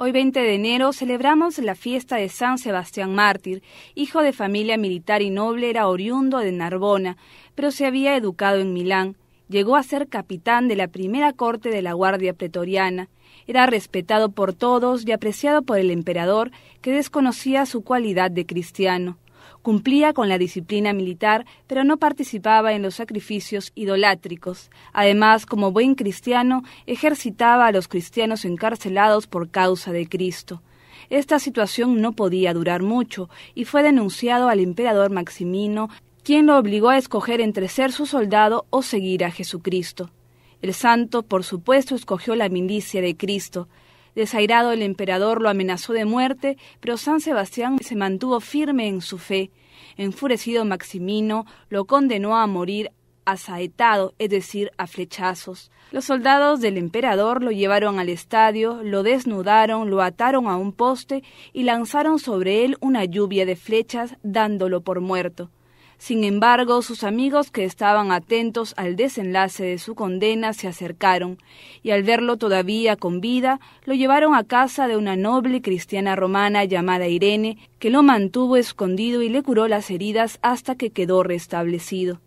Hoy 20 de enero celebramos la fiesta de San Sebastián Mártir. Hijo de familia militar y noble, era oriundo de Narbona, pero se había educado en Milán. Llegó a ser capitán de la primera corte de la Guardia Pretoriana. Era respetado por todos y apreciado por el emperador, que desconocía su cualidad de cristiano. Cumplía con la disciplina militar, pero no participaba en los sacrificios idolátricos. Además, como buen cristiano, ejercitaba a los cristianos encarcelados por causa de Cristo. Esta situación no podía durar mucho y fue denunciado al emperador Maximino, quien lo obligó a escoger entre ser su soldado o seguir a Jesucristo. El santo, por supuesto, escogió la milicia de Cristo. Desairado el emperador lo amenazó de muerte, pero San Sebastián se mantuvo firme en su fe. Enfurecido Maximino lo condenó a morir asaetado, es decir, a flechazos. Los soldados del emperador lo llevaron al estadio, lo desnudaron, lo ataron a un poste y lanzaron sobre él una lluvia de flechas, dándolo por muerto. Sin embargo, sus amigos que estaban atentos al desenlace de su condena se acercaron y al verlo todavía con vida, lo llevaron a casa de una noble cristiana romana llamada Irene, que lo mantuvo escondido y le curó las heridas hasta que quedó restablecido.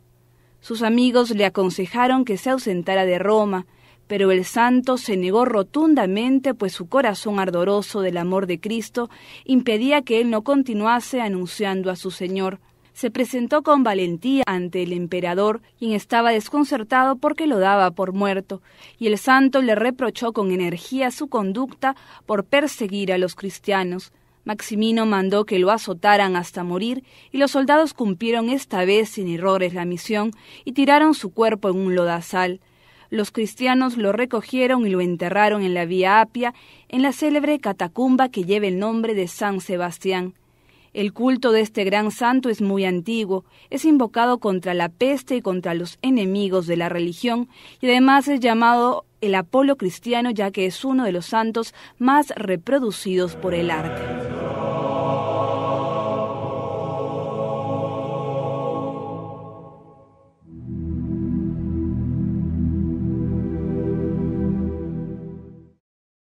Sus amigos le aconsejaron que se ausentara de Roma, pero el santo se negó rotundamente, pues su corazón ardoroso del amor de Cristo impedía que él no continuase anunciando a su Señor se presentó con valentía ante el emperador, quien estaba desconcertado porque lo daba por muerto, y el santo le reprochó con energía su conducta por perseguir a los cristianos. Maximino mandó que lo azotaran hasta morir y los soldados cumplieron esta vez sin errores la misión y tiraron su cuerpo en un lodazal. Los cristianos lo recogieron y lo enterraron en la Vía Apia, en la célebre catacumba que lleva el nombre de San Sebastián. El culto de este gran santo es muy antiguo, es invocado contra la peste y contra los enemigos de la religión y además es llamado el Apolo cristiano ya que es uno de los santos más reproducidos por el arte.